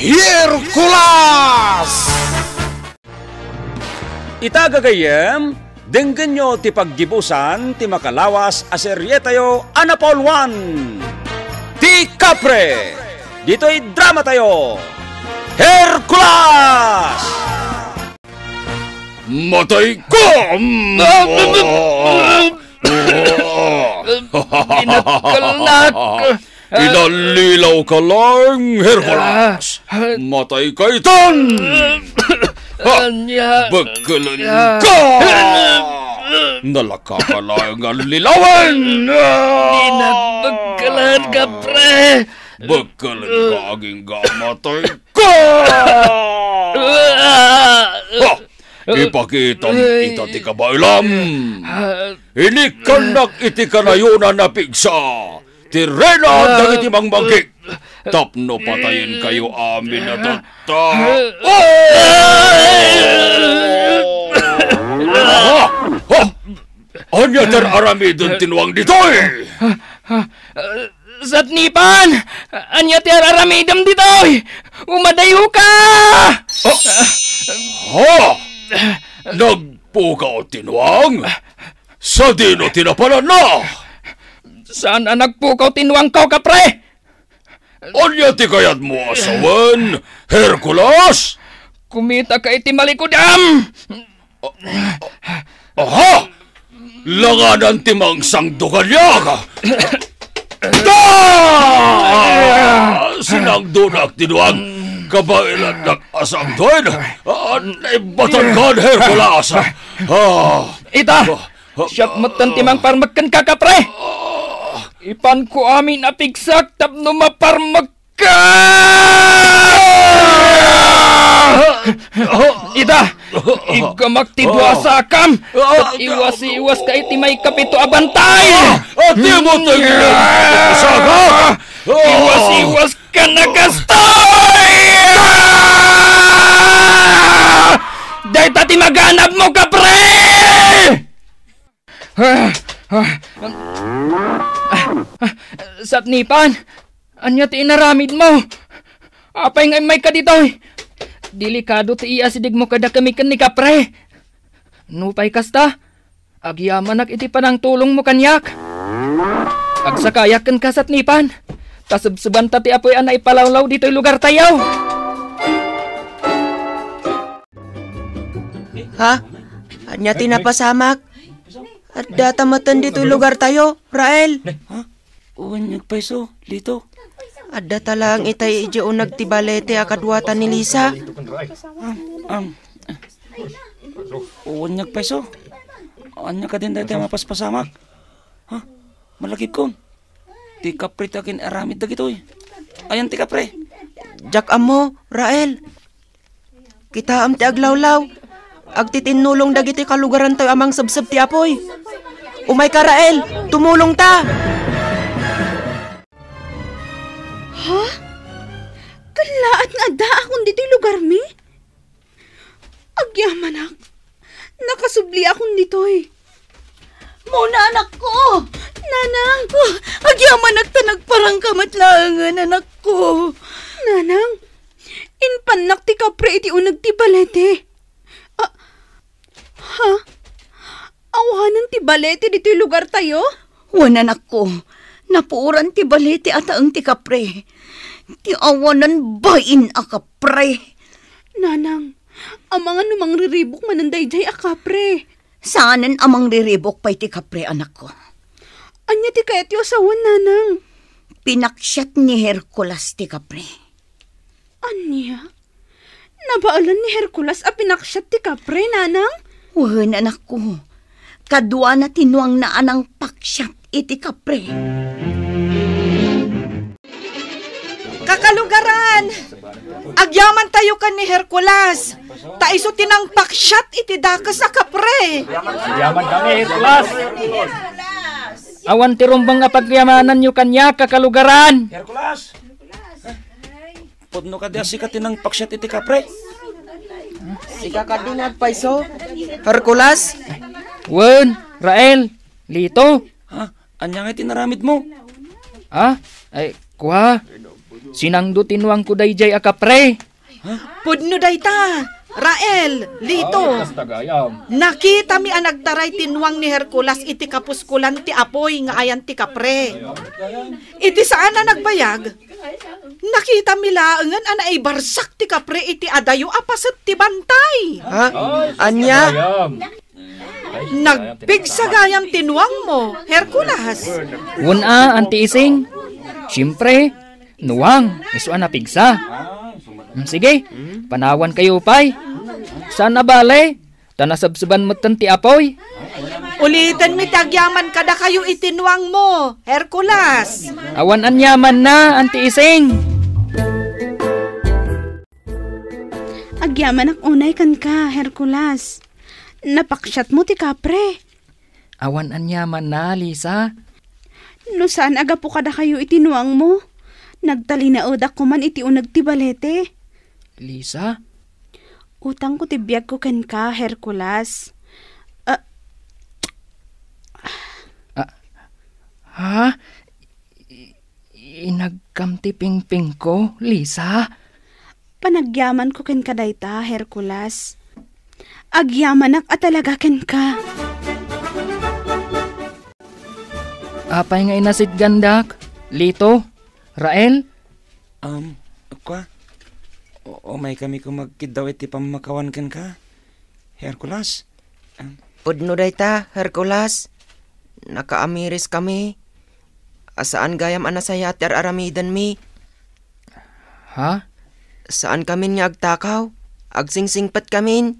Hercules! Itagagayem, denggan nyo ti paggibusan, ti makalawas, aserye tayo, Anapol 1! Ti Capre! Dito'y drama tayo! Hercules! Matay ko! Binakal na Eh, Inalilaw eh. ka lang, Hercules! Ah, ah. Matay kay Tan! Bagkalan ah. ka! Nalaka ka lang ang lilawan! Ninabagkalan ka, pre! Bagkalan ka aging gamatay ka! Ha! Ipakitam ita ti kabailam! Inikan nak iti kanayunan na pigsa! Tirena, ah, dagiti mangbangkik! Ah, ah, Tapno patayin kayo amin na tata! Oh! Anya ter arami dun tinuang ditoy! Eh! Satnipan! Anya ter aramidam ditoy! Eh! Umadayo ka! Oh! Ha! Nagpugaw tinuang? Sa dino tinapalan na! Saan anak po kau tinuang kau, kapre? Onya ti kayat mo asawan, Hercules? Kumita ka iti malikudam! Aha! Langanan ti mangsang dugalyaga! Da! Sinang dunak tinuang kabailan ng asang doon. Uh, Naibatan ka, Hercules. Ah. Ita, ah! siya matantimang parmakan ka, kapre. Ah. Ipan ko amin apiksak tapno maparmag ka! Oh, ita! Igamak sa kam! iwas-iwas ka iti may kapito abantay! At di mo tagilan! Sa Sapnipan, anya ti inaramid mo? Apay nga may ka dito. Delikado ti iya sidig mo kada kami kan ni kapre. Nupay kasta, agyaman nak iti panang tulong mo kanyak. Agsakayak kan kasatnipan, tasubsuban ta ti apoy anay palawlaw dito'y lugar tayo. Ha? Anya tinapasamak? At datamatan dito'y lugar tayo, Rael. Huh? Uwan yung peso, lito. Adda talang itay ije o nagtibalete akadwata ni Lisa. Um, um. Uwan yung peso. Anya ka din dati mapaspasamak. Ha? Malakip kon. Ti kapre takin aramid dagitoy. Eh. Ayan ti kapre. Jak amo, Rael. Kita am ti aglawlaw. Agtitinulong dagiti kalugaran tayo amang sabsab ti apoy. Umay ka, Rael. Tumulong ta. akong dito'y lugar mi. Agyaman ak. Nakasubli akong dito'y. Muna anak ko! Nanang! Oh, ah, agyaman ak tanag parang kamatlangan anak ko. Nanang, inpanak ti kapre iti unag ti balete. Ah, ha? Awahanan ti balete dito'y lugar tayo? Wananak ko, Napuuran ti balete ata ang ti kapre. Ti awanan bayin akapre. Nanang, amang anumang riribok mananday jay akapre. Saanan amang riribok pa'y ti kapre anak ko. Anya ti kayat asawan nanang. Pinaksyat ni Hercules ti kapre. Anya? Nabaalan ni Hercules a pinaksyat ti kapre nanang? Wahan anak ko. Kadwa na tinuang na paksyat iti kapre. Kapre. Kakalugaran! Agyaman tayo kan ni Hercules. Ta Taiso tinang shot iti dakas sa kapre. Agyaman kami, Hercules. Awan ti rumbang apagyamanan nyo kanya kakalugaran. Hercules! Pudno ka diya sika tinangpak shot iti kapre. Sika ka din at paiso. Hercules? Wen, Rael, Lito. Ha? Anyang iti naramid mo? Ha? Ah, ay, kuha. Sinangdutin wang kudayjay akapre. Pudno ta. Rael, lito. Ah, Nakita mi ang nagtaray tinuang ni Hercules iti kapuskulan ti apoy nga ayan ti kapre. Iti saan na nagbayag? Nakita mi laangan ana ay barsak ti kapre iti adayo apaset ti bantay. Ha? Anya? Nagpigsagayam tinuang mo, Hercules. Una, anti ising. Siyempre, Nuwang, isuan na pigsa. Hmm, sige, panawan kayo, pay. Saan na bale? Tanasabsuban mo ti apoy. Ulitan mi tagyaman kada kayo itinuang mo, Hercules. Awan an yaman na, anti ising. Agyaman ak unay kan ka, Hercules. Napaksyat mo ti kapre. Awan an yaman na, Lisa. No saan aga po kada kayo itinuang mo? Nagtalinaod ako man iti unag ti balete. Lisa? Utang ko tibiyag ko ken ka, Hercules. Uh, uh, ha? Inagkamti pingping ko, Lisa? Panagyaman ko ken ka dayta, Hercules. Agyamanak ak atalaga ken ka. Apay nga inasit gandak, lito. Rael? Um, kwa? O, o may kami kumagkid magkidaw iti pamakawan kan ka? Hercules? Um, Pudno day ta, Hercules. Nakaamiris kami. Asaan gayam anasaya at aramidan mi? Ha? Saan kami nga agtakaw? Agsingsingpat kamin?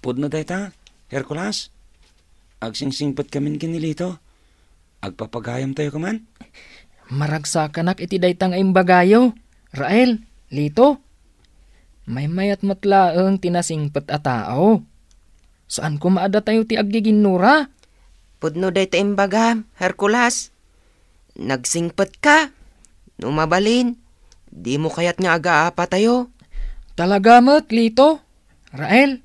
Pudno day ta, Hercules? Agsingsingpat kamin kinilito? Agpapagayam tayo kaman? Maragsakan ak iti daytang imbagayo. Rael, lito. May mayat matlaang tinasingpat a tao. Saan ko maada tayo ti aggiginura? Pudno dayta imbaga, Hercules. Nagsingpet ka. Numabalin. Di mo kayat nga agaapa tayo. Talaga mat, lito. Rael,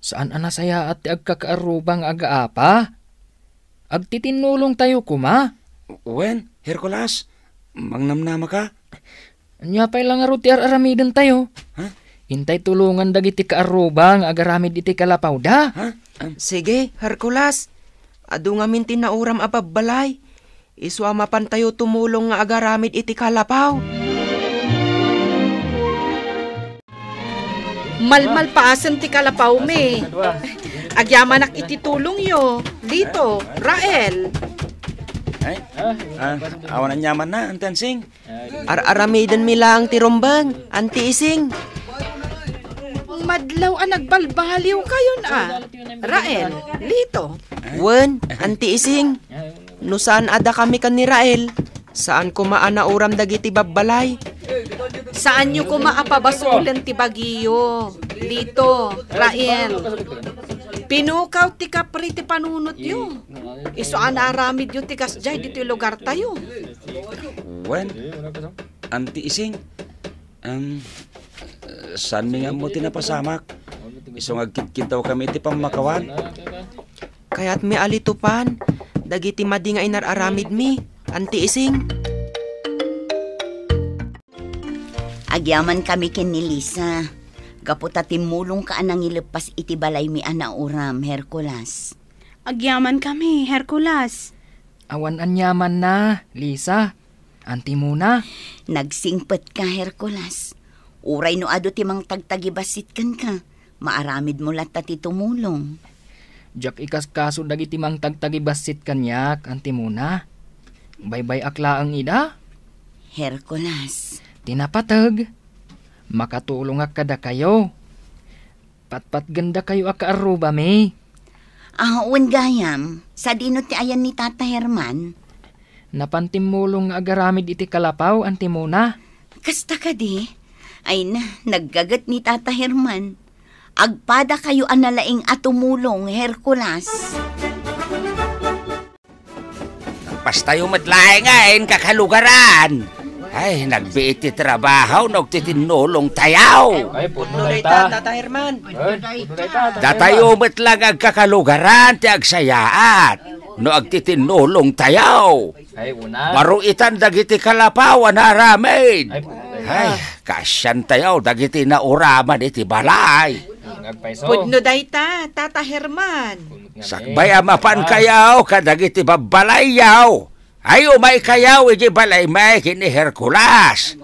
saan anasaya at ti agkakaarubang agaapa? Agtitinulong tayo kuma. Wen, Hercules, magnamnama ka? Anya pa lang aro ti aramidan tayo. Ha? Intay tulungan dagiti kaarubang agaramid iti kalapaw da. Ha? Um, Sige, Hercules. Adu nga min tinauram ababalay. Iswama pan tayo tumulong nga agaramid iti kalapaw. Malmal paasan ti kalapaw me. Agyamanak iti tulong yo. Dito, Rael. Ay, ah, awan ang nyaman na, ang tansing. Ar-aramidan milang tirumbang, anti ising. Madlaw ang ah, nagbalbaliw kayo na. Rael, lito. Wen, anti ising. Nusaan ada kami kan ni Rael? Saan kumaan na uram dagiti babbalay? Saan nyo kumaapabasulan ti Baguio? Lito, Rael. Pinukaw ti kapri ti panunot yo. Isu ang naaramid yung tikas jay, dito yung lugar tayo. Wen, anti ising, um, saan mi nga mo tinapasamak? Iso nga kitaw kami ti pamakawan. Kaya't mi alitupan, dagiti mading nga inararamid mi, anti ising. Agyaman kami kin ni Lisa. Gaputa timulong ka anang ilepas iti balay mi ana uram, Hercules. Agyaman kami, Hercules. Awan an yaman na, Lisa. Anti muna. Nagsingpat ka, Hercules. Uray no ado timang tagtagibasit kan ka. Maaramid mo latta ti tumulong. Jack ikas kaso dagiti mang tagtagibasit kanyak, anti muna. Baybay akla ang ida. Hercules. Tinapatag. Makatulong ak kada kayo. Patpat ganda kayo ak may. Ah, uh, gayam, sa dinot ti ayan ni Tata Herman. Napantimulong nga agaramid iti kalapaw, antimuna. Kasta ka di? Ay na, naggagat ni Tata Herman. Agpada kayo analaing atumulong, Hercules. Nagpas tayo madlaing ayin eh, kakalugaran. Ay, nagbiiti trabaho, nagtitinulong tayaw. Ay, puno na ita. Tata Herman. Datayo met lang ang kakalugaran ti agsayaat. No agtitinulong tayaw. Ay, una. Maru itan dagiti kalapawan haramin. Ay, kasyan tayaw dagiti na uraman iti balay. Pudno dayta, Tata Herman. Sakbay amapan kayaw, kadagiti babalayaw. Ayo may kayaw iti balay may kini Hercules.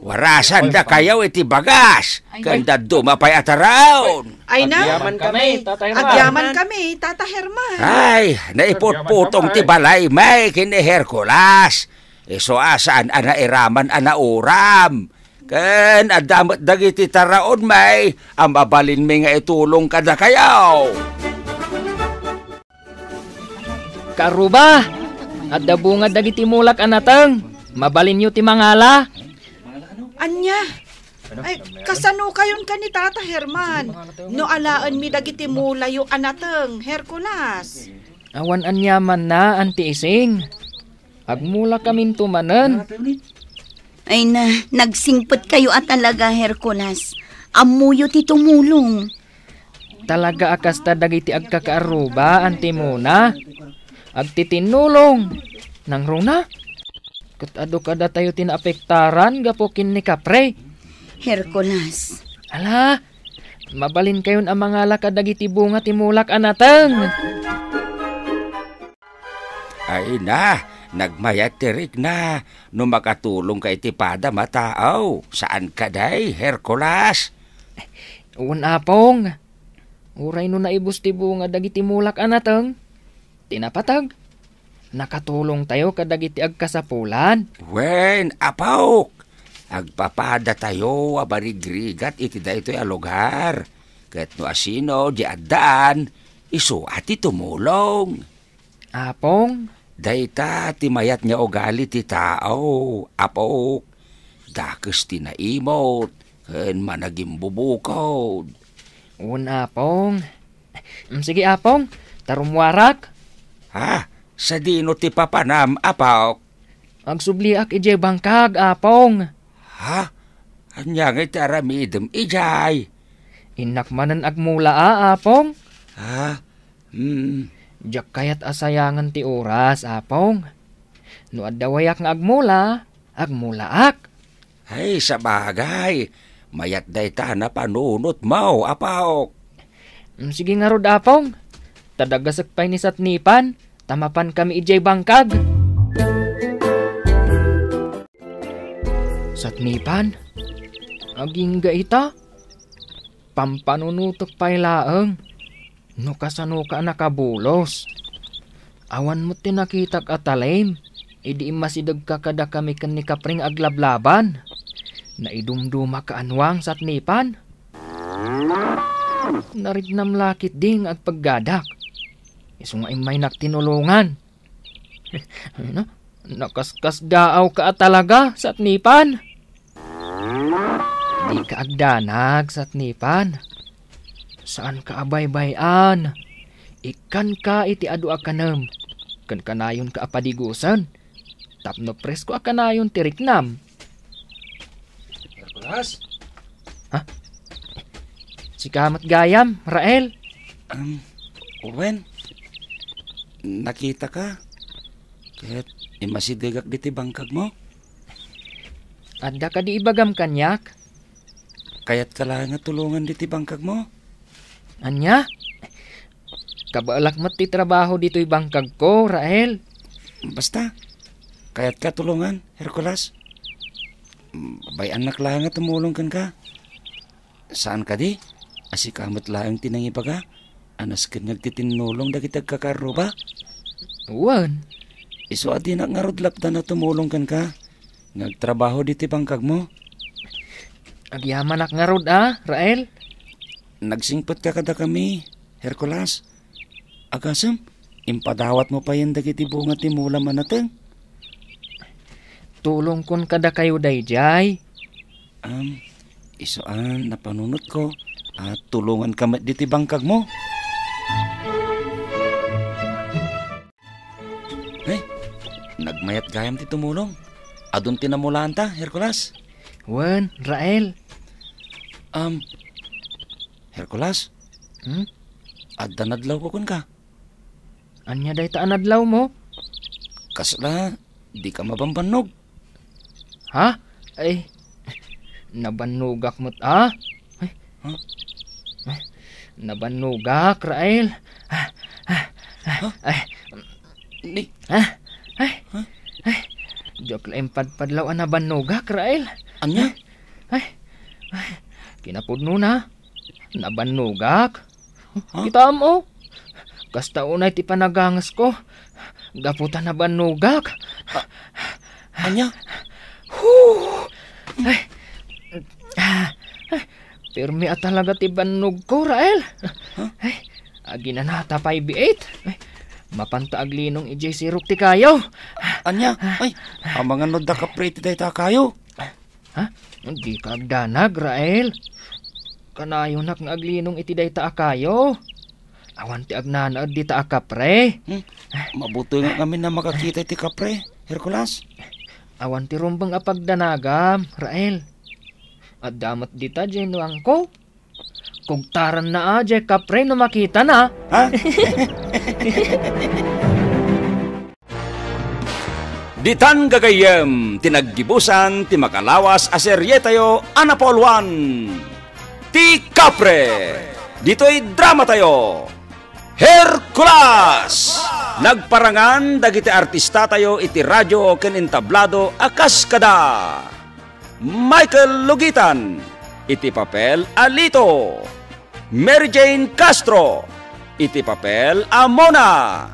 Warasan da kayaw iti bagas. Kanda dumapay ataraon. Ay na, agyaman kami, Tata Herman. Agyaman kami, Tata Herman. Ay, naiputputong ti balay may kini Hercules. Iso e asaan ana iraman ana uram. Ken adamat dagiti taraon may ang mabalin mi nga itulong kada kayaw. Karuba, at dabunga dagiti mulak anatang. yu ti mangala. Anya, ay, kasano kayon ka ni Tata Herman? No alaan mi dagiti mula yung anateng, Hercules. Awan anyaman na, Auntie Ising. Agmula kamin tumanan. Ay na, nagsingpot kayo at talaga, Hercules. Amuyo ti tumulong. Talaga akasta dagiti agkakaaruba, Auntie Muna agtitinulong nang runa. Katado kada tayo tinaapektaran gapokin ni Kapre. Herkulas Ala, mabalin kayon ang mga lakadagiti bunga timulak anatan. Ay na, nagmayatirik na. No makatulong kay tipada mataaw. Saan ka day, Hercules? Unapong. Uray no naibos ti bunga dagiti mulak anatang. Tinapatag. Nakatulong tayo kadagiti agkasapulan. Wen, apaw! Agpapada tayo abarigrigat iti da ito'y alugar. Kat no asino di addaan, iso ati tumulong. Apong? Dayta timayat nga ugali ti tao, apok. Dakis ti naimot, ken managim bubukod. Un apong. Sige apong, tarumwarak. Ha? Sa dino ti papanam, apaw. Ang subliak ije bangkag, apong. Ha? Anyang itaramidem ijay. Inakmanan agmula a, ah, apong. Ha? Hmm. Diyak kayat asayangan ti oras, apong. No adawayak nga agmula, agmulaak. Ay, sabagay. Mayat day ta na panunot mau, apaw. Hmm, sige nga rod, apong. Tadagasag pa ni satnipan. Tamapan kami ijay e bangkag. Satnipan? Aging gaita? Pampanunutok pa'y laang. Nukasano ka nakabulos. Awan mo tinakitak ka talim. Idi masidag ka kada kami ni kapring aglablaban. Naidumduma ka anwang satnipan. Naridnam lakit ding at paggadak isung ay may nagtinulungan. ano? Nakaskas daaw ka talaga sa tnipan. Di ka agdanag sa tnipan. Saan ka abay-bayan? Ikan ka iti adua kanam. Kan kanayon ka apadigusan. Tapno presko akanayon tiriknam. Hercules? Ha? Si Kamat Gayam, Rael? Um, Orwen? nakita ka. Kahit imasidegak diti bangkag mo. Anda ka di ibagam kanyak? Kayat ka lang nga tulungan diti bangkag mo. Anya? Kabalak mat ti trabaho dito bangkag ko, Rael. Basta, kayat ka tulungan, Hercules. Bay anak lang nga tumulong kan ka. Saan ka di? Asikamot lang tinangipaga. Anas ka nagtitinulong dagitag kakaroba. ba? Uwan. Iswati na nga rodlap na tumulong kan ka. Nagtrabaho dito bangkag mo. Agyaman ak nga rod ah, Rael. Nagsingpat ka kada kami, Hercules. Agasam, impadawat mo pa yan dagiti bunga timula mula manatang. Tulong kun kada kayo dayjay. Um, isoan ah, napanunot ko at ah, tulungan ka dito bangkag mo. Thank Nagmayat gayam ti tumulong. Adun tinamulaan ta, Hercules. Wan, Rael. Um, Hercules? Hmm? Adanadlaw ko kun ka. Anya day taanadlaw mo? Kasla, di ka mabambanog. Ha? Ay, nabanugak mo't ah, ah, ah? ha? Huh? Nabannugak, Rael. Ha? Ha? ah, huh? ni, ha? Jok lain padpadlaw na banuga, Krael. Anya? Ay, ay, kinapudno na. Nabanugak. Huh? Kita mo. Kasta unay ti panagangas ko. Gaputan na banugak. A- ah, Anya? Huh! Ay, ay, pirmi at talaga ti banog ko, Rael. Huh? Ay, aginanata 5-8. Ay, Mapantaaglinong ijay si Rukti kayo. Anya, ah. ay, amangan no da kapriti day ta kayo. Ha? Hindi ka agdanag, Rael. Kanayo nak nga aglinong iti day ta kayo. Awan ti agnanaad di ta kapre. Hmm. Mabuto nga kami na makakita iti kapre, Hercules. Awan ti rumbang apagdanagam, Rael. At damat di ta, Jeno, angko. Kung taran na aje ah, kapre no makita na. Ha? Ditan gagayem, tinaggibusan, timakalawas, aserye tayo, anapolwan. Ti kapre, Dito'y drama tayo. Hercules! Nagparangan dagiti artista tayo iti radyo ken entablado akas kada. Michael Lugitan, Iti papel Alito. Mary Jane Castro. Iti papel Amona.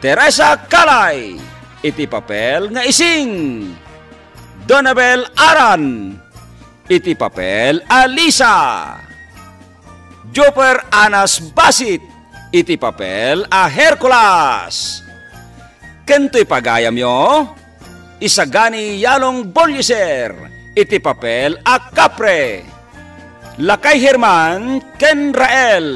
Teresa Calay. Iti papel nga ising. Donabel Aran. Iti papel Alisa. Joper Anas Basit. Iti papel a Hercules. Kento'y pagayam yo, isagani yalong bolyeser iti papel a kapre. Lakay Herman Ken Rael.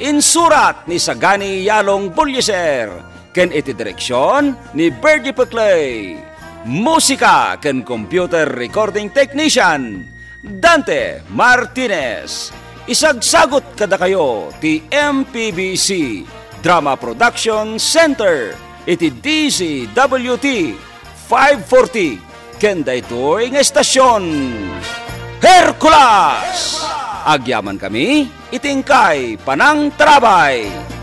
Insurat ni Sagani Yalong Bulyeser. Ken iti direksyon ni Bergie Paclay. Musika ken computer recording technician Dante Martinez. Isagsagot kada kayo ti MPBC Drama Production Center iti DCWT 540 kenda ito'y nga estasyon. Hercules! Agyaman kami, itingkay panang trabay.